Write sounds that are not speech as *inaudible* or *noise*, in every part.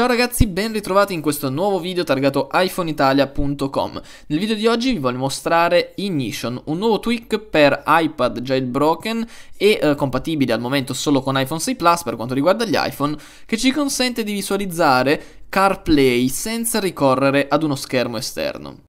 Ciao ragazzi, ben ritrovati in questo nuovo video targato iPhoneItalia.com. Nel video di oggi vi voglio mostrare Ignition, un nuovo tweak per iPad jailbroken e eh, compatibile al momento solo con iPhone 6 Plus per quanto riguarda gli iPhone, che ci consente di visualizzare CarPlay senza ricorrere ad uno schermo esterno.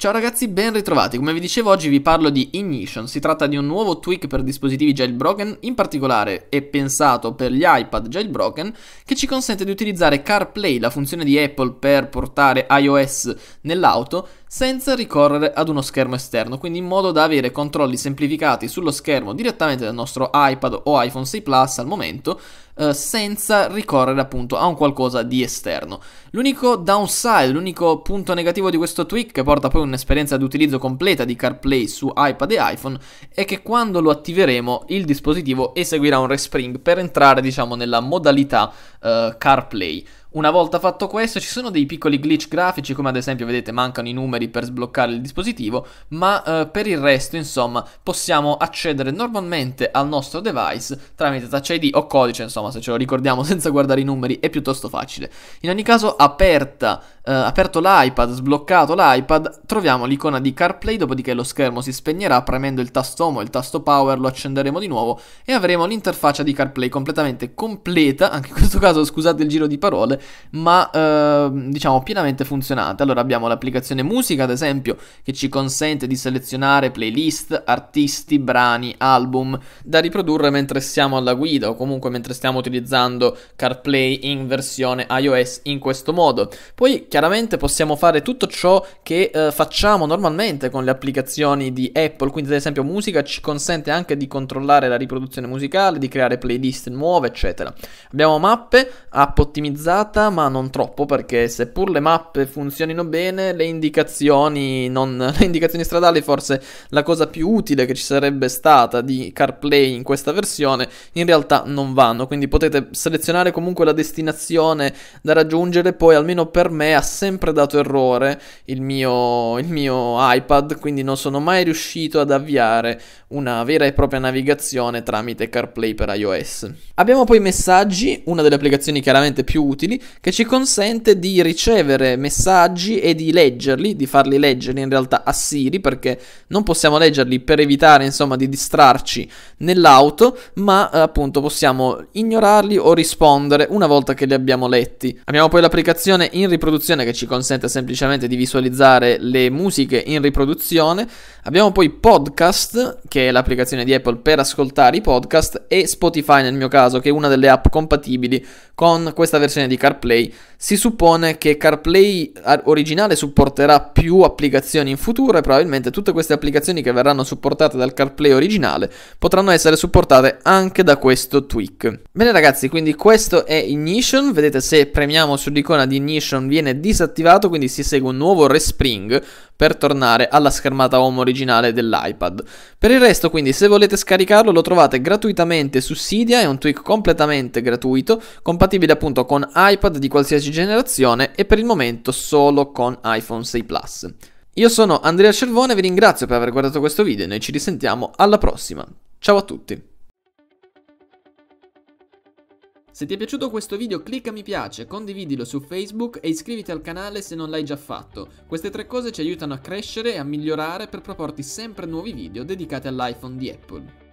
Ciao ragazzi, ben ritrovati. Come vi dicevo oggi vi parlo di Ignition. Si tratta di un nuovo tweak per dispositivi jailbroken, in particolare è pensato per gli iPad jailbroken, che ci consente di utilizzare CarPlay, la funzione di Apple per portare iOS nell'auto, senza ricorrere ad uno schermo esterno, quindi in modo da avere controlli semplificati sullo schermo direttamente dal nostro iPad o iPhone 6 Plus al momento, eh, senza ricorrere appunto a un qualcosa di esterno. L'unico downside, l'unico punto negativo di questo tweak che porta poi un'esperienza di utilizzo completa di CarPlay su iPad e iPhone è che quando lo attiveremo il dispositivo eseguirà un respring per entrare diciamo nella modalità eh, CarPlay. Una volta fatto questo ci sono dei piccoli glitch grafici come ad esempio vedete mancano i numeri per sbloccare il dispositivo ma eh, per il resto insomma possiamo accedere normalmente al nostro device tramite Touch ID o codice insomma se ce lo ricordiamo *laughs* senza guardare i numeri è piuttosto facile. In ogni caso aperta eh, aperto l'iPad, sbloccato l'iPad, troviamo l'icona di CarPlay, dopodiché lo schermo si spegnerà premendo il tasto Home o il tasto Power, lo accenderemo di nuovo e avremo l'interfaccia di CarPlay completamente completa, *laughs* anche in questo caso scusate il giro di parole, ma eh, diciamo pienamente funzionante. Allora abbiamo l'applicazione musica, ad esempio, che ci consente di selezionare playlist, artisti, brani, album da riprodurre mentre siamo alla guida o comunque mentre stiamo utilizzando CarPlay in versione iOS in questo modo. Poi chiaramente chiaramente possiamo fare tutto ciò che eh, facciamo normalmente con le applicazioni di Apple, quindi ad esempio musica ci consente anche di controllare la riproduzione musicale, di creare playlist nuove, eccetera. Abbiamo mappe, app ottimizzata, ma non troppo perché seppur le mappe funzionino bene, le indicazioni, non... *laughs* le indicazioni stradali forse la cosa più utile che ci sarebbe stata di CarPlay in questa versione in realtà non vanno, quindi potete selezionare comunque la destinazione da raggiungere, poi almeno per me a sempre dato errore il mio, il mio iPad, quindi non sono mai riuscito ad avviare una vera e propria navigazione tramite CarPlay per iOS. Abbiamo poi messaggi, una delle applicazioni chiaramente più utili, che ci consente di ricevere messaggi e di leggerli, di farli leggere in realtà a Siri, perché non possiamo leggerli per evitare insomma di distrarci nell'auto, ma eh, appunto possiamo ignorarli o rispondere una volta che li abbiamo letti. Abbiamo poi l'applicazione in riproduzione applicazione che ci consente semplicemente di visualizzare le musiche in riproduzione. Abbiamo poi Podcast, che è l'applicazione di Apple per ascoltare i podcast, e Spotify nel mio caso, che è una delle app compatibili con questa versione di CarPlay. Si suppone che CarPlay originale supporterà più applicazioni in futuro e probabilmente tutte queste applicazioni che verranno supportate dal CarPlay originale potranno essere supportate anche da questo tweak. Bene ragazzi, quindi questo è Ignition, vedete se premiamo sull'icona di Ignition viene disattivato, quindi si segue un nuovo respring per tornare alla schermata home originale dell'iPad. Per il resto, quindi, se volete scaricarlo, lo trovate gratuitamente su Cydia, è un tweak completamente gratuito, compatibile appunto con iPad di qualsiasi generazione e per il momento solo con iPhone 6 Plus. Io sono Andrea Cervone, vi ringrazio per aver guardato questo video e noi ci risentiamo alla prossima. Ciao a tutti! Se ti è piaciuto questo video clicca mi piace, condividilo su Facebook e iscriviti al canale se non l'hai già fatto. Queste tre cose ci aiutano a crescere e a migliorare per proporti sempre nuovi video dedicati all'iPhone di Apple.